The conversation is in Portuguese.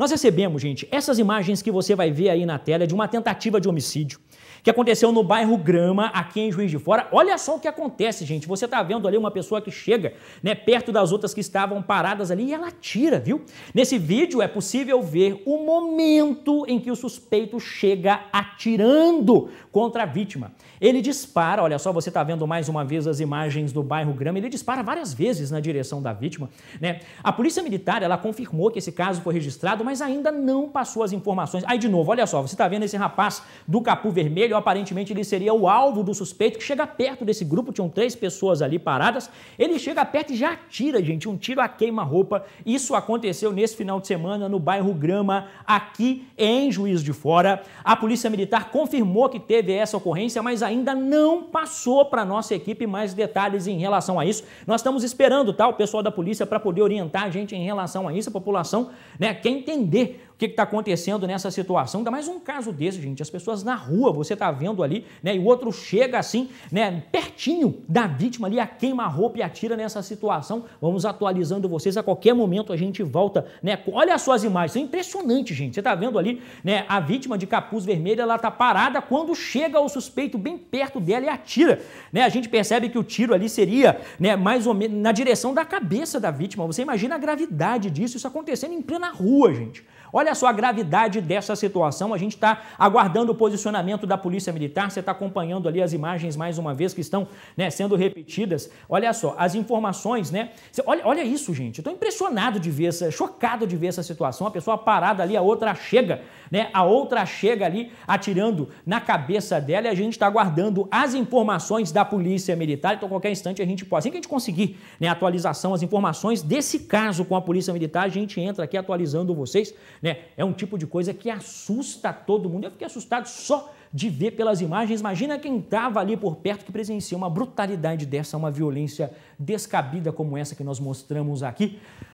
Nós recebemos, gente, essas imagens que você vai ver aí na tela de uma tentativa de homicídio que aconteceu no bairro Grama, aqui em Juiz de Fora. Olha só o que acontece, gente. Você está vendo ali uma pessoa que chega, né, perto das outras que estavam paradas ali e ela tira, viu? Nesse vídeo é possível ver o momento em que o suspeito chega atirando contra a vítima. Ele dispara, olha só, você está vendo mais uma vez as imagens do bairro Grama, ele dispara várias vezes na direção da vítima, né? A Polícia Militar, ela confirmou que esse caso foi registrado, mas mas ainda não passou as informações. Aí, de novo, olha só, você está vendo esse rapaz do capu vermelho, aparentemente ele seria o alvo do suspeito, que chega perto desse grupo, tinham três pessoas ali paradas, ele chega perto e já atira, gente, um tiro a queima-roupa. Isso aconteceu nesse final de semana no bairro Grama, aqui em Juiz de Fora. A Polícia Militar confirmou que teve essa ocorrência, mas ainda não passou para nossa equipe mais detalhes em relação a isso. Nós estamos esperando, tá, o pessoal da polícia para poder orientar a gente em relação a isso, a população, né, quem entender o que está acontecendo nessa situação. Ainda mais um caso desse, gente. As pessoas na rua, você está vendo ali, né? E o outro chega assim, né? Pertinho da vítima ali, a queima-roupa e atira nessa situação. Vamos atualizando vocês. A qualquer momento a gente volta, né? Olha as suas imagens. É impressionante, gente. Você está vendo ali, né? A vítima de capuz vermelho, ela está parada quando chega o suspeito bem perto dela e atira. Né? A gente percebe que o tiro ali seria, né? Mais ou menos na direção da cabeça da vítima. Você imagina a gravidade disso, isso acontecendo em plena rua, gente gente. Olha só a gravidade dessa situação. A gente está aguardando o posicionamento da Polícia Militar. Você está acompanhando ali as imagens mais uma vez que estão né, sendo repetidas. Olha só, as informações, né? Cê, olha, olha isso, gente. Estou impressionado de ver, essa, chocado de ver essa situação. A pessoa parada ali, a outra chega, né? A outra chega ali atirando na cabeça dela e a gente está aguardando as informações da Polícia Militar. Então, qualquer instante a gente pode, assim que a gente conseguir né, atualização, as informações desse caso com a Polícia Militar, a gente entra aqui atualizando você vocês, né? É um tipo de coisa que assusta todo mundo. Eu fiquei assustado só de ver pelas imagens. Imagina quem estava ali por perto que presenciou uma brutalidade dessa, uma violência descabida como essa que nós mostramos aqui.